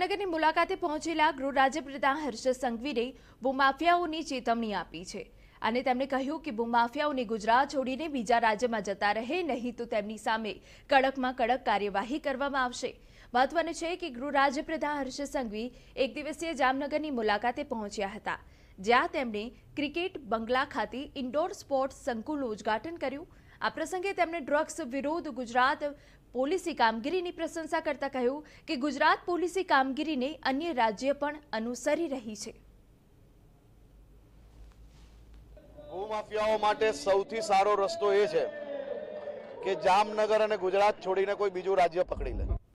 નગરની મુલાકાતે પહોંચેલા ગૃહ રાજ્યપ્રધાન હર્ષ સંઘવીને ભૂમાફિયાઓની ચેતવણી આપી છે અને તેમણે કહ્યું કે ભૂમાફિયાઓને ગુજરાત છોડીને બીજા રાજ્યમાં જતા રહે નહીં તો તેમની સામે કડકમાં કડક કાર્યવાહી કરવામાં આવશે મહત્વનું છે કે ગૃહ રાજ્યપ્રધાન હર્ષ સંઘવી એક દિવસીય જામનગરની મુલાકાતે પહોંચ્યા હતા જ્યાં તેમણે ક્રિકેટ બંગલા ખાતે ઇન્ડોર સ્પોર્ટ્સ સંકુલનું ઉદ્ઘાટન કર્યું આ પ્રસંગે તેમણે ડ્રગ્સ વિરોધ ગુજરાત પોલીસી કામગીરીની પ્રશંસા કરતા કહ્યું કે ગુજરાત પોલીસી કામગીરીને અન્ય રાજ્ય પણ અનુસરી રહી છે ભૂમાફિયાઓ માટે સૌથી સારો રસ્તો એ છે કે જામનગર અને ગુજરાત છોડીને કોઈ બીજું રાજ્ય પકડી લે